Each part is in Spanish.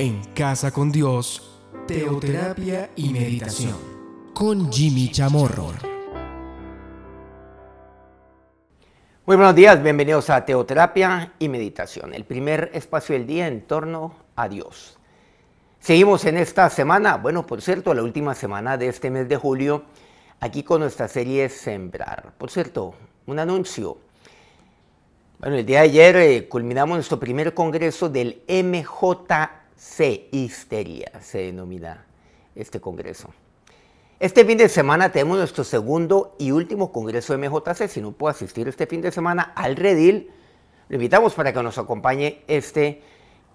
en Casa con Dios, Teoterapia y Meditación, con Jimmy Chamorro. Muy buenos días, bienvenidos a Teoterapia y Meditación, el primer espacio del día en torno a Dios. Seguimos en esta semana, bueno, por cierto, la última semana de este mes de julio, aquí con nuestra serie Sembrar. Por cierto, un anuncio. Bueno, el día de ayer eh, culminamos nuestro primer congreso del MJ. C-Histeria se denomina este congreso. Este fin de semana tenemos nuestro segundo y último congreso MJC. Si no puedo asistir este fin de semana al Redil, lo invitamos para que nos acompañe este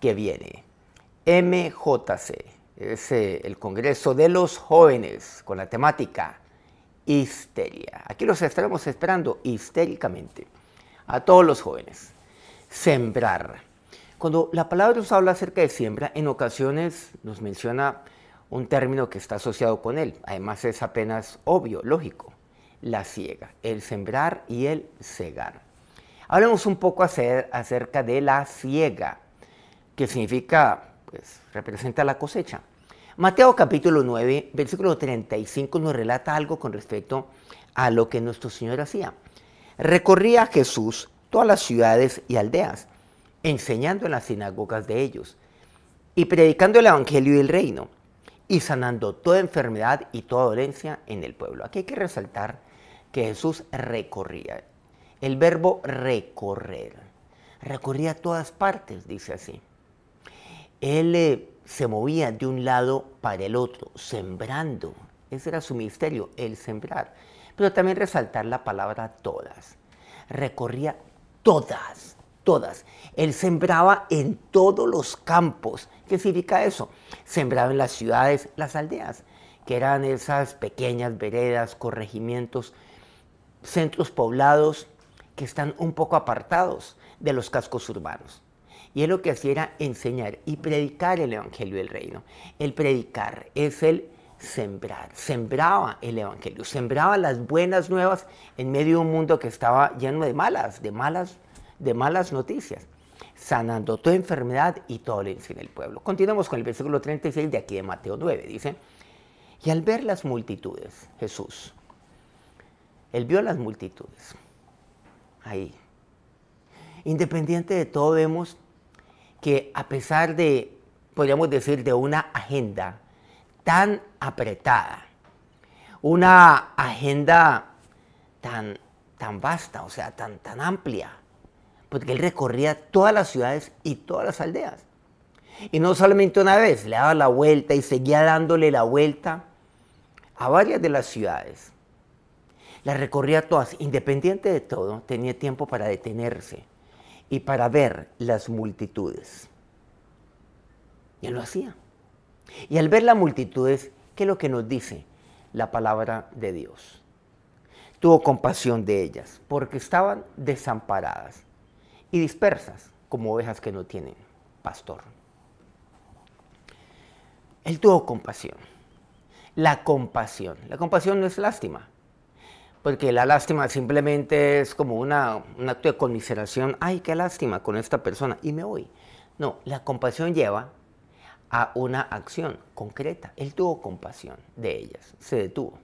que viene. MJC es eh, el congreso de los jóvenes con la temática histeria. Aquí los estaremos esperando histéricamente a todos los jóvenes. Sembrar cuando la palabra nos habla acerca de siembra, en ocasiones nos menciona un término que está asociado con él. Además es apenas obvio, lógico, la ciega, el sembrar y el cegar. Hablemos un poco acerca de la ciega, que significa, pues, representa la cosecha. Mateo capítulo 9, versículo 35 nos relata algo con respecto a lo que nuestro Señor hacía. Recorría Jesús todas las ciudades y aldeas enseñando en las sinagogas de ellos, y predicando el Evangelio y del reino, y sanando toda enfermedad y toda dolencia en el pueblo. Aquí hay que resaltar que Jesús recorría, el verbo recorrer, recorría a todas partes, dice así. Él eh, se movía de un lado para el otro, sembrando. Ese era su misterio, el sembrar. Pero también resaltar la palabra todas. Recorría todas todas. Él sembraba en todos los campos. ¿Qué significa eso? Sembraba en las ciudades, las aldeas, que eran esas pequeñas veredas, corregimientos, centros poblados que están un poco apartados de los cascos urbanos. Y él lo que hacía era enseñar y predicar el Evangelio del Reino. El predicar es el sembrar, sembraba el Evangelio, sembraba las buenas nuevas en medio de un mundo que estaba lleno de malas, de malas de malas noticias, sanando toda enfermedad y todo el en el pueblo. Continuamos con el versículo 36 de aquí de Mateo 9. Dice, y al ver las multitudes, Jesús, él vio las multitudes, ahí. Independiente de todo, vemos que a pesar de, podríamos decir, de una agenda tan apretada, una agenda tan, tan vasta, o sea, tan, tan amplia, porque él recorría todas las ciudades y todas las aldeas. Y no solamente una vez, le daba la vuelta y seguía dándole la vuelta a varias de las ciudades. Las recorría todas, independiente de todo, tenía tiempo para detenerse y para ver las multitudes. Y él lo hacía. Y al ver las multitudes, ¿qué es lo que nos dice la palabra de Dios? Tuvo compasión de ellas porque estaban desamparadas, y dispersas como ovejas que no tienen pastor. Él tuvo compasión. La compasión. La compasión no es lástima, porque la lástima simplemente es como una, un acto de conmiseración. Ay, qué lástima con esta persona y me voy. No, la compasión lleva a una acción concreta. Él tuvo compasión de ellas, se detuvo.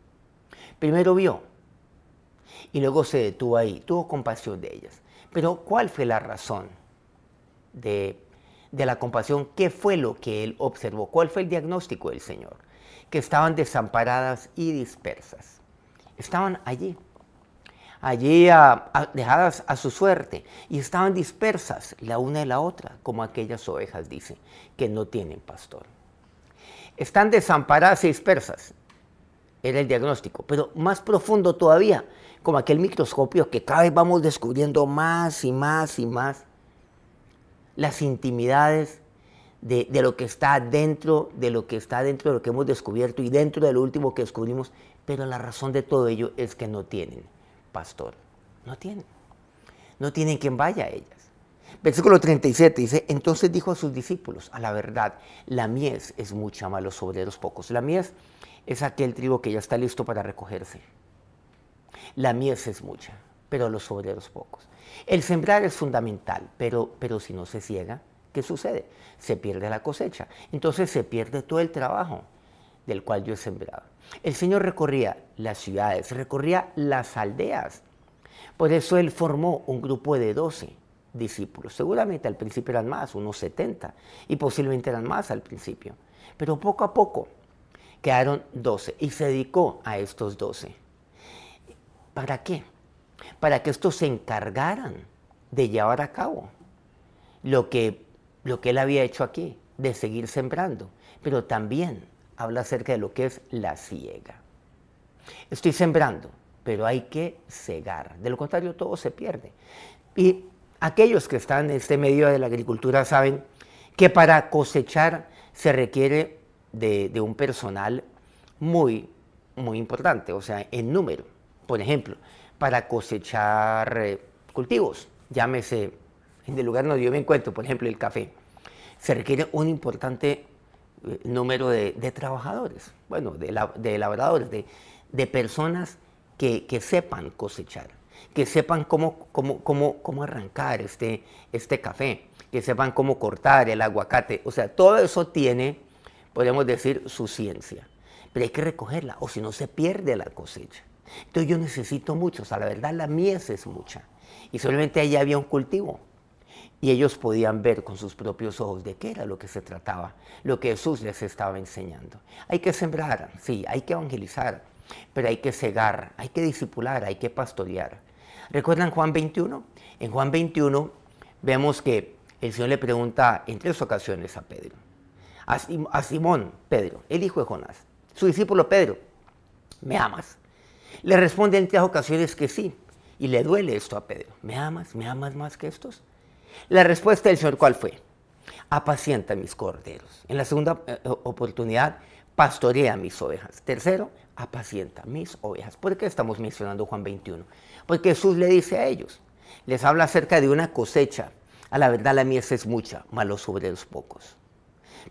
Primero vio y luego se detuvo ahí, tuvo compasión de ellas. Pero ¿cuál fue la razón de, la compasión? ¿Qué fue lo que él observó? ¿Cuál fue el diagnóstico del Señor? Que estaban desamparadas y dispersas. Estaban allí, allí a, dejadas a su suerte y estaban dispersas la una de la otra, como aquellas ovejas, dicen, que no tienen pastor. Están desamparadas y dispersas, era el diagnóstico, pero más profundo todavía, como aquel microscopio que cada vez vamos descubriendo más y más y más las intimidades de, lo que está dentro, de lo que está dentro de lo que hemos descubierto y dentro de lo último que descubrimos, pero la razón de todo ello es que no tienen pastor, no tienen, no tienen quien vaya a ellas. Versículo 37 dice, entonces dijo a sus discípulos, a la verdad, la mies es mucha, sobre los pocos. La mies es aquel trigo que ya está listo para recogerse. La mies es mucha, pero los obreros pocos. El sembrar es fundamental, pero, si no se ciega, ¿qué sucede? Se pierde la cosecha. Entonces se pierde todo el trabajo del cual yo he sembrado. El Señor recorría las ciudades, recorría las aldeas. Por eso Él formó un grupo de doce discípulos. Seguramente al principio eran más, unos 70, y posiblemente eran más al principio. Pero poco a poco quedaron 12 y se dedicó a estos 12. ¿Para qué? Para que estos se encargaran de llevar a cabo lo que, lo que él había hecho aquí, de seguir sembrando. Pero también habla acerca de lo que es la ciega. Estoy sembrando, pero hay que cegar. De lo contrario, todo se pierde. Y aquellos que están en este medio de la agricultura saben que para cosechar se requiere de, de un personal muy, muy importante, o sea, en número por ejemplo, para cosechar eh, cultivos, llámese en el lugar donde yo me encuentro, por ejemplo, el café, se requiere un importante eh, número de, trabajadores, bueno, de, de labradores, de, personas que, sepan cosechar, que sepan cómo, cómo arrancar este, este café, que sepan cómo cortar el aguacate. O sea, todo eso tiene, podemos decir, su ciencia. Pero hay que recogerla, o si no se pierde la cosecha. Entonces yo necesito muchos, o sea, la verdad la mies es mucha. Y solamente allí había un cultivo. Y ellos podían ver con sus propios ojos de qué era lo que se trataba, lo que Jesús les estaba enseñando. Hay que sembrar, sí, hay que evangelizar, pero hay que cegar, hay que discipular, hay que pastorear. ¿Recuerdan Juan 21? En Juan 21 vemos que el Señor le pregunta en tres ocasiones a Pedro, a Simón, Pedro, el hijo de Jonás, su discípulo Pedro, ¿me amas? Le responde en tres ocasiones que sí. Y le duele esto a Pedro. ¿Me amas? ¿Me amas más que estos? La respuesta del Señor, ¿cuál fue? Apacienta mis corderos. En la segunda eh, oportunidad, pastorea mis ovejas. Tercero, apacienta mis ovejas. ¿Por qué estamos mencionando Juan 21? Porque Jesús le dice a ellos, les habla acerca de una cosecha. A la verdad la mies es mucha, malo sobre los pocos.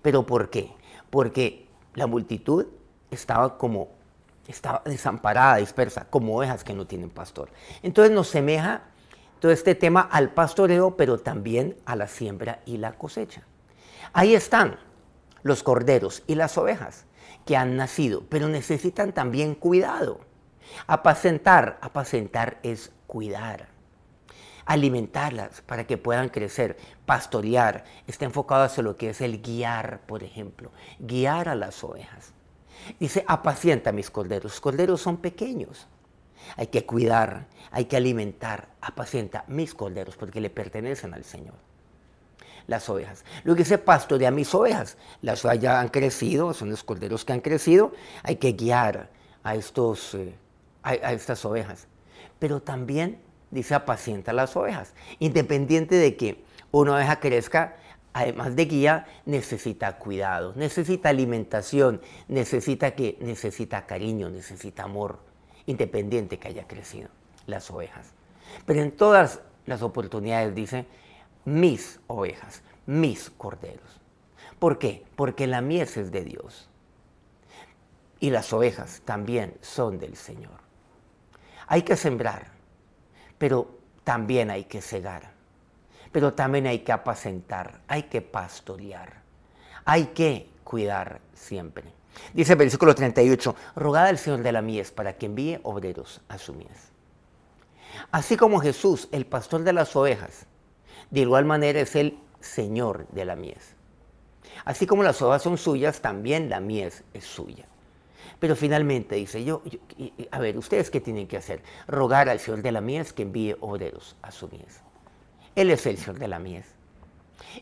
¿Pero por qué? Porque la multitud estaba como está desamparada, dispersa, como ovejas que no tienen pastor. Entonces nos semeja todo este tema al pastoreo, pero también a la siembra y la cosecha. Ahí están los corderos y las ovejas que han nacido, pero necesitan también cuidado. Apacentar, apacentar es cuidar. Alimentarlas para que puedan crecer. Pastorear está enfocado hacia lo que es el guiar, por ejemplo. Guiar a las ovejas. Dice, apacienta mis corderos. Los corderos son pequeños. Hay que cuidar, hay que alimentar, apacienta mis corderos porque le pertenecen al Señor. Las ovejas. Luego dice pastorea mis ovejas. Las ovejas ya han crecido, son los corderos que han crecido. Hay que guiar a, estos, eh, a estas ovejas. Pero también dice apacienta las ovejas. Independiente de que una oveja crezca además de guía, necesita cuidado, necesita alimentación, necesita que necesita cariño, necesita amor, independiente que haya crecido las ovejas. Pero en todas las oportunidades dice mis ovejas, mis corderos. ¿Por qué? Porque la mies es de Dios. Y las ovejas también son del Señor. Hay que sembrar, pero también hay que cegar pero también hay que apacentar, hay que pastorear, hay que cuidar siempre. Dice el versículo 38, rogad al Señor de la mies para que envíe obreros a su mies. Así como Jesús, el pastor de las ovejas, de igual manera es el Señor de la mies. Así como las ovejas son suyas, también la mies es suya. Pero finalmente dice, yo, a ver, ¿ustedes qué tienen que hacer? Rogar al Señor de la mies que envíe obreros a su mies. Él es el Señor de la mies.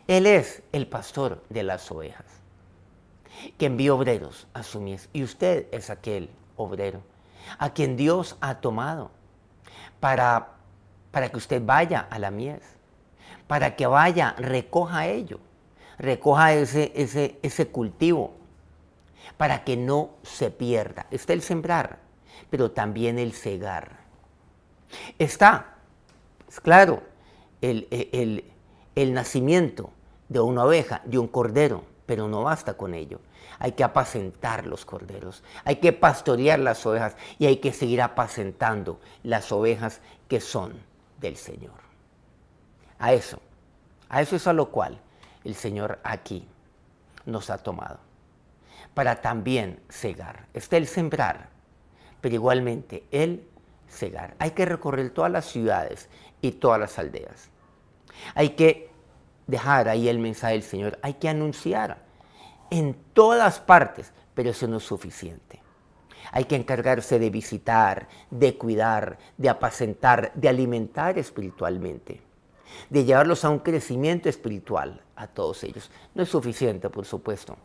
Él es el pastor de las ovejas, que envió obreros a su mies. Y usted es aquel obrero a quien Dios ha tomado para, para que usted vaya a la mies, para que vaya, recoja ello, recoja ese, ese, ese cultivo, para que no se pierda. Está el sembrar, pero también el cegar. Está, es claro, eh, el, el, nacimiento de una oveja, de un cordero, pero no basta con ello. Hay que apacentar los corderos, hay que pastorear las ovejas y hay que seguir apacentando las ovejas que son del Señor. A eso, a eso es a lo cual el Señor aquí nos ha tomado, para también cegar. Está el sembrar, pero igualmente Él hay que recorrer todas las ciudades y todas las aldeas. Hay que dejar ahí el mensaje del Señor. Hay que anunciar en todas partes, pero eso no es suficiente. Hay que encargarse de visitar, de cuidar, de apacentar, de alimentar espiritualmente, de llevarlos a un crecimiento espiritual a todos ellos. No es suficiente, por supuesto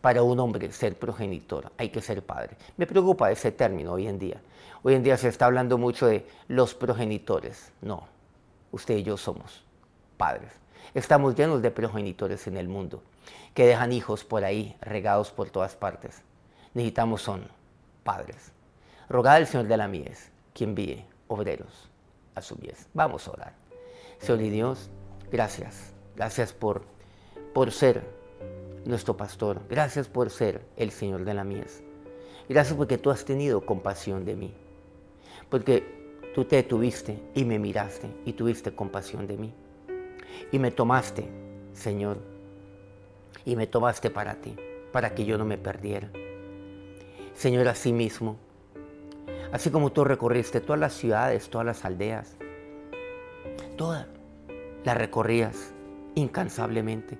para un hombre ser progenitor, hay que ser padre. Me preocupa ese término hoy en día. Hoy en día se está hablando mucho de los progenitores. No, usted y yo somos padres. Estamos llenos de progenitores en el mundo, que dejan hijos por ahí, regados por todas partes. Necesitamos son padres. Rogad al Señor de la mies, quien envíe obreros a su mies. Vamos a orar. Señor y Dios, gracias. Gracias por, por ser nuestro pastor. Gracias por ser el Señor de la mies. Gracias porque tú has tenido compasión de mí. Porque tú te tuviste y me miraste y tuviste compasión de mí. Y me tomaste, Señor. Y me tomaste para ti, para que yo no me perdiera. Señor, así mismo, así como tú recorriste todas las ciudades, todas las aldeas, todas las recorrías incansablemente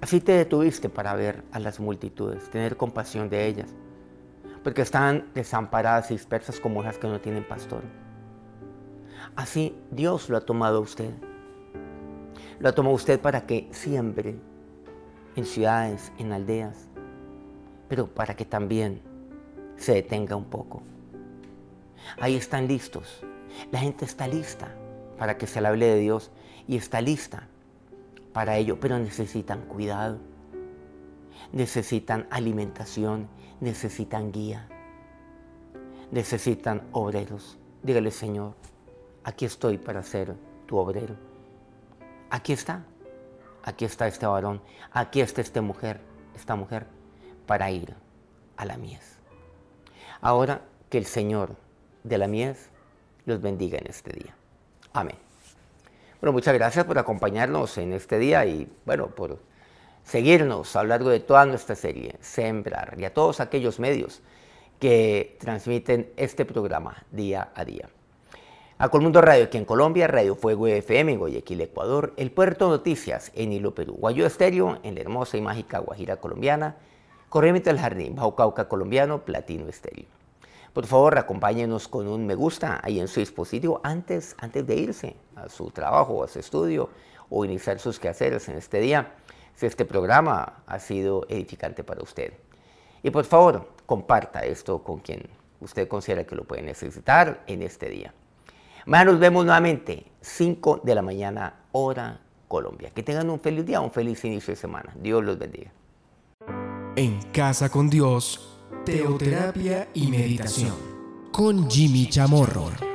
Así te detuviste para ver a las multitudes, tener compasión de ellas, porque están desamparadas y dispersas como hojas que no tienen pastor. Así Dios lo ha tomado a usted. Lo ha tomado a usted para que siembre en ciudades, en aldeas, pero para que también se detenga un poco. Ahí están listos. La gente está lista para que se le hable de Dios y está lista para ello, pero necesitan cuidado, necesitan alimentación, necesitan guía, necesitan obreros. Dígale, Señor, aquí estoy para ser tu obrero. Aquí está, aquí está este varón, aquí está esta mujer, esta mujer, para ir a la mies. Ahora que el Señor de la mies los bendiga en este día. Amén. Bueno, muchas gracias por acompañarnos en este día y, bueno, por seguirnos a lo largo de toda nuestra serie, Sembrar, y a todos aquellos medios que transmiten este programa día a día. A Colmundo Radio aquí en Colombia, Radio Fuego FM en Guayaquil, Ecuador, El Puerto Noticias en Hilo, Perú, Guayú Estéreo en la hermosa y mágica Guajira colombiana, Corriente del Jardín, Bajo Cauca colombiano, Platino Estéreo. Por favor, acompáñenos con un me gusta ahí en su dispositivo antes, antes de irse a su trabajo o a su estudio o iniciar sus quehaceres en este día, si este programa ha sido edificante para usted. Y por favor, comparta esto con quien usted considera que lo puede necesitar en este día. Mañana nos vemos nuevamente, 5 de la mañana, hora Colombia. Que tengan un feliz día, un feliz inicio de semana. Dios los bendiga. En casa con Dios Teoterapia y meditación con Jimmy Chamorro.